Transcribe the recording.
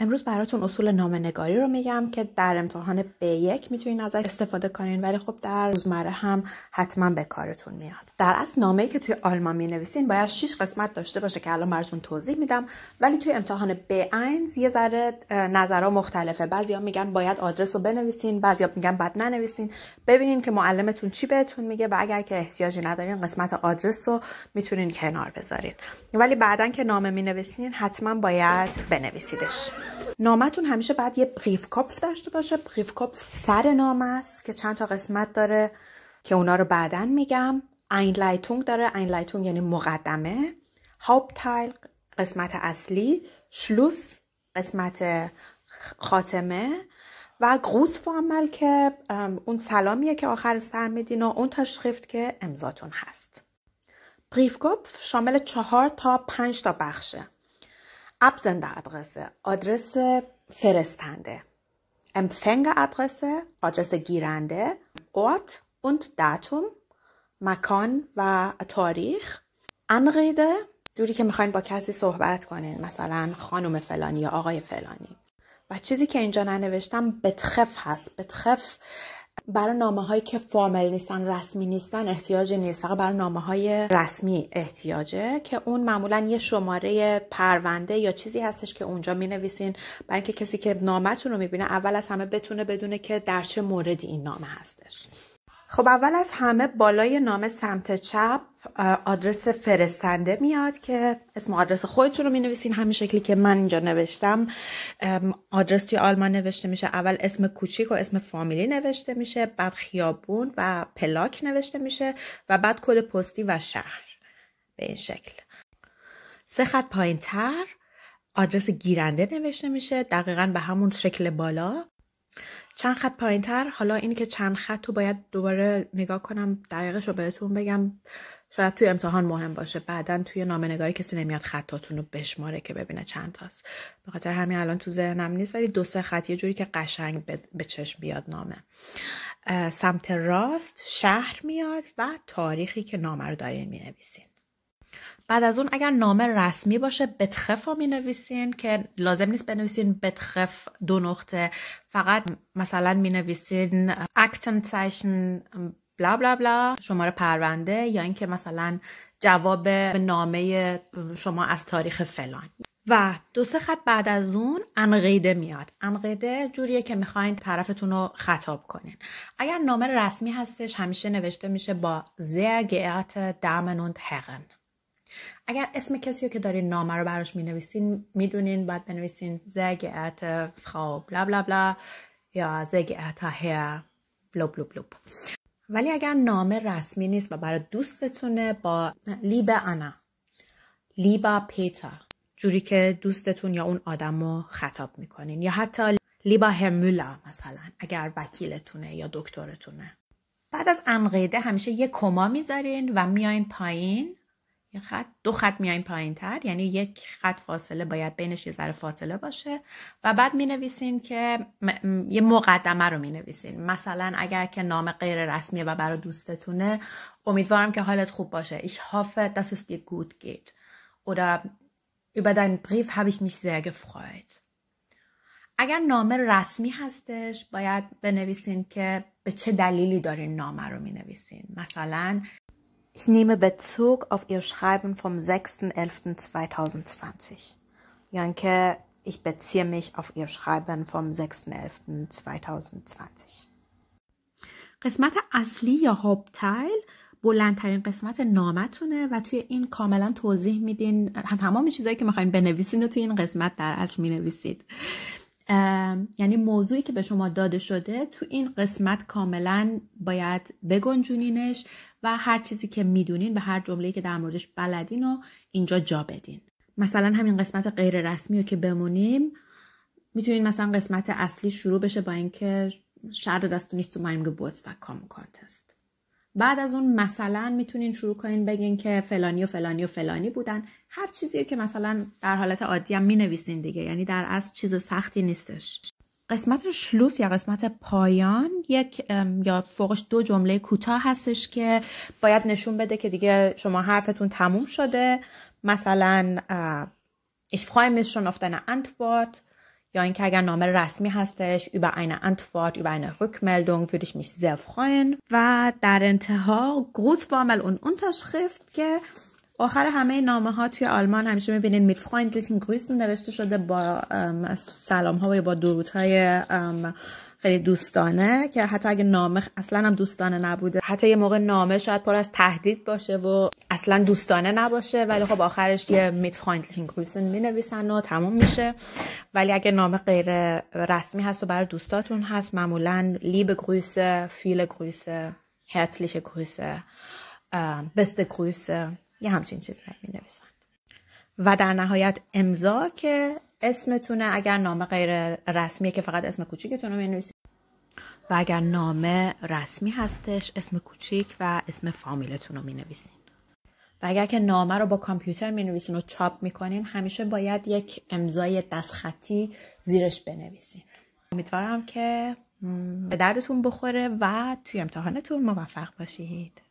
امروز براتون اصول نامه نگاری رو میگم که در امتحان B1 میتونین ازش استفاده کنین ولی خب در روزمره هم حتما به کارتون میاد در اصل نامه‌ای که توی آلمان می نویسین باید 6 قسمت داشته باشه که الان براتون توضیح میدم ولی توی امتحان B1 یه ذره نظرها مختلفه بعضیا میگن باید آدرس رو بنویسین بعضیا میگن بد ننویسین ببینین که معلمتون چی بهتون میگه و اگر که احتیاجی ندارین قسمت آدرس رو میتونین کنار بذارین ولی بعدا که نامه می نویسین حتما باید بنویسیدش نامتون همیشه بعد یه بریف داشته باشه بریف کاپف سر نامه است که چند تا قسمت داره که اونا رو بعدا میگم لایتونگ داره لایتونگ یعنی مقدمه هاپتایل قسمت اصلی شلوس قسمت خاتمه و گروس فامل که اون سلامیه که آخر سر میدین و اون تشخیفت که امضاتون هست بریفکوپ شامل چهار تا پنج تا بخشه Absenderadresse, Adresse فرستنده، Empfängeradresse, آدرس گیرنده، Ort und Datum، مکان و تاریخ، انقیده جوری که میخواین با کسی صحبت کنین مثلا خانم فلانی یا آقای فلانی و چیزی که اینجا ننوشتم بتخف هست بتخف برای نامه هایی که فامل نیستن رسمی نیستن احتیاج نیست فقط برای نامه های رسمی احتیاجه که اون معمولا یه شماره پرونده یا چیزی هستش که اونجا می نویسین برای اینکه کسی که نامتون رو بینه اول از همه بتونه بدونه که در چه موردی این نامه هستش خب اول از همه بالای نامه سمت چپ آدرس فرستنده میاد که اسم آدرس خودتون رو می نویسین همین شکلی که من اینجا نوشتم آدرس توی آلمان نوشته میشه اول اسم کوچیک و اسم فامیلی نوشته میشه بعد خیابون و پلاک نوشته میشه و بعد کد پستی و شهر به این شکل سه خط پایین تر آدرس گیرنده نوشته میشه دقیقا به همون شکل بالا چند خط پایین تر حالا این که چند خط رو باید دوباره نگاه کنم دقیقش رو بهتون بگم شاید توی امتحان مهم باشه بعدا توی نامه نگاری کسی نمیاد خطاتون رو بشماره که ببینه چند تاست به خاطر همین الان تو ذهنم نیست ولی دو سه خط یه جوری که قشنگ به چشم بیاد نامه سمت راست شهر میاد و تاریخی که نامه رو دارین می نویسین. بعد از اون اگر نامه رسمی باشه بتخف رو می نویسین که لازم نیست بنویسین بتخف دو نقطه فقط مثلا می نویسین اکتن بلا بلا بلا شماره پرونده یا اینکه مثلا جواب نامه شما از تاریخ فلان و دو سه خط بعد از اون انقیده میاد انقیده جوریه که میخواین طرفتون رو خطاب کنین اگر نامه رسمی هستش همیشه نوشته میشه با زیر دامنوند هقن اگر اسم کسی رو که دارین نامه رو براش مینویسین میدونین باید بنویسین زگعت خواب بلا بلا بلا یا زگعت هر بلوب بلوب بلوب ولی اگر نامه رسمی نیست و برای دوستتونه با لیبه انا لیبا پیتا جوری که دوستتون یا اون آدم رو خطاب میکنین یا حتی لیبا هرمولا مثلا اگر وکیلتونه یا دکترتونه بعد از انقیده همیشه یه کما میذارین و میاین پایین یه خط دو خط میایم پایین تر یعنی یک خط فاصله باید بینش یه ذره فاصله باشه و بعد می نویسیم که یه مقدمه رو می نویسیم مثلا اگر که نام غیر رسمیه و برای دوستتونه امیدوارم که حالت خوب باشه ich hoffe dass es dir gut geht oder über deinen Brief habe ich mich sehr gefreut اگر نامه رسمی هستش باید بنویسین که به چه دلیلی دارین نامه رو می نویسین مثلا Ich nehme Bezug auf Ihr Schreiben vom 6.11.2020. Janke, ich beziehe mich auf Ihr Schreiben vom 6.11.2020. قسمت اصلی یا هابتایل بلندترین قسمت نامتونه و توی این کاملا توضیح میدین تمام چیزایی که میخواین بنویسین رو توی این قسمت در اصل مینویسید یعنی موضوعی که به شما داده شده تو این قسمت کاملا باید بگنجونینش و هر چیزی که میدونین به هر جمله‌ای که در موردش بلدین و اینجا جا بدین مثلا همین قسمت غیر رسمی رو که بمونیم میتونین مثلا قسمت اصلی شروع بشه با اینکه شرد دستونیش تو مایم بوتس کام کانتست بعد از اون مثلا میتونین شروع کنین بگین که فلانی و فلانی و فلانی بودن هر چیزی که مثلا در حالت عادی هم مینویسین دیگه یعنی در اصل چیز سختی نیستش قسمت شلوس یا قسمت پایان یک یا فوقش دو جمله کوتاه هستش که باید نشون بده که دیگه شما حرفتون تموم شده مثلا Ich freue mich schon auf deine Antwort یا اینکه اگر نامه رسمی هستش über eine Antwort über eine Rückmeldung würde ich mich sehr freuen و در انتها und Unterschrift که آخر همه نامه ها توی آلمان همیشه میبینین میت freundlichen grüßen نوشته شده با سلام ها و با درود های خیلی دوستانه که حتی اگه نامه اصلا هم دوستانه نبوده حتی یه موقع نامه شاید پر از تهدید باشه و اصلا دوستانه نباشه ولی خب آخرش یه میت فایندلین کروسن می نویسن و تموم میشه ولی اگه نامه غیر رسمی هست و برای دوستاتون هست معمولا لیب گروسه فیل گروسه هرتلیش گروسه بست گروسه یه همچین چیز رو می نویسن و در نهایت امضا که اسمتونه اگر نامه غیر رسمیه که فقط اسم کوچیکتون رو می و اگر نامه رسمی هستش اسم کوچیک و اسم فامیلتون رو می نویسین و اگر که نامه رو با کامپیوتر می نویسین و چاپ می کنین همیشه باید یک امضای دستخطی زیرش بنویسین امیدوارم که به دردتون بخوره و توی امتحانتون موفق باشید